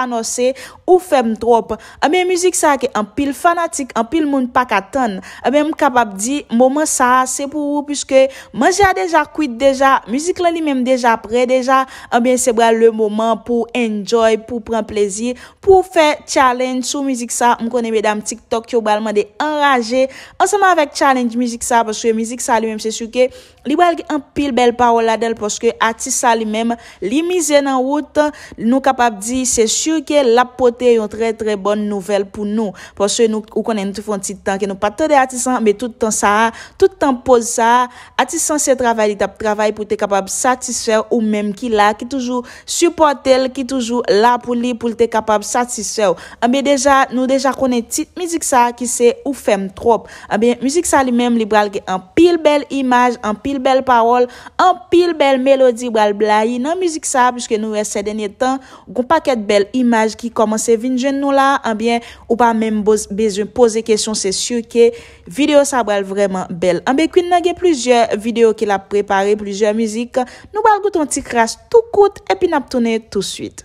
anose ou fem trop. Ambe müzik sa ke an pil fanatik, an pil moun pak atan. Ambe m kapap di, mouman sa, se pou ou pwiske manja deja kwit deja, müzik la li menm deja apre deja, ambe se brel le mouman pou enjoy, pou pren plezir, pou fe challenge sou müzik sa. M konenbe dam TikTok ki obalman de enraje. Anseman avèk challenge müzik sa, pwiske müzik sa li menm se suke, li belge an pil bel parola del, pwiske atis sa li menm, li mize nan wout, nou kapap di, se suke, ki la potè yon trè trè bon nouvel pou nou. Po se nou konen nou tou foun tit tan ki nou patè de atisan, be toutan sa, toutan pose sa, atisan se travay li tap travay pou te kapab satisfè ou mèm ki eh eh la ki toujou supportel, ki toujou la pou li pou te kapab satisfè ou. Ambe deja, nou deja konen tit mizik sa ki se ou fem trop. Ambe mizik sa li mèm li bral ki an pil bel imaj, an pil bel parol, an pil bel melodi bral blai. Nan mizik sa, pishke nou wè se denye tan, goun pa ket bel imaj, imaj ki komanse vin jen nou la, anbyen, ou pa men bezon pose kesyon, se syur ke video sa bral vreman bel. Anbyen, kwen nage plujer video ki la prepare, plujer mizik, nou bal gouton ti kras tout kout, epi nap tounen tout syit.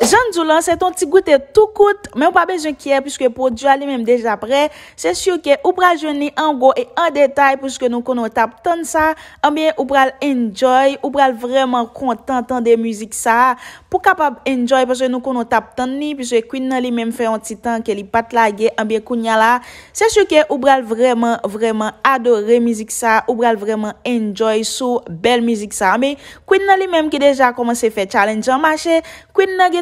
Janjou lan, se ton ti goutte tou kout men ou pa bejoun kye, pwiske pou djou alimem deja pre, se syou ke ou pral joun li an go e an detay pwiske nou konon tap ton sa, ambye ou pral enjoy, ou pral vreman kontantan de müzik sa pou kapab enjoy, pwiske nou konon tap ton ni, pwiske kwen nan li mem fe yon ti tan ke li patla ge, ambye kounya la se syou ke, ou pral vreman, vreman adore müzik sa, ou pral vreman enjoy sou bel müzik sa me, kwen nan li mem ki deja koman se fe challenge an mache, kwen nan ge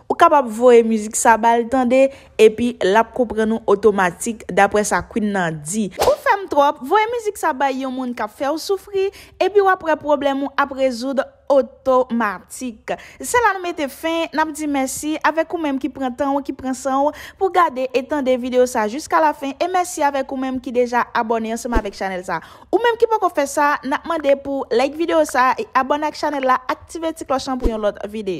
Ou kap ap voye mizik sa bal tande, epi lap ko pren nou otomatik dapre sa kwen nan di. Ou fem trop, voye mizik sa bal yon moun ka fe ou soufri, epi wapre problem ou ap rezoud otomatik. Se la nou mette fen, nap di mersi avek ou menm ki pren tan ou ki pren san ou pou gade etande video sa jiska la fen. E mersi avek ou menm ki deja abone yon seman vek chanel sa. Ou menm ki pou kon fe sa, nap mande pou like video sa e abone ak chanel la, aktive ti klochon pou yon lot video.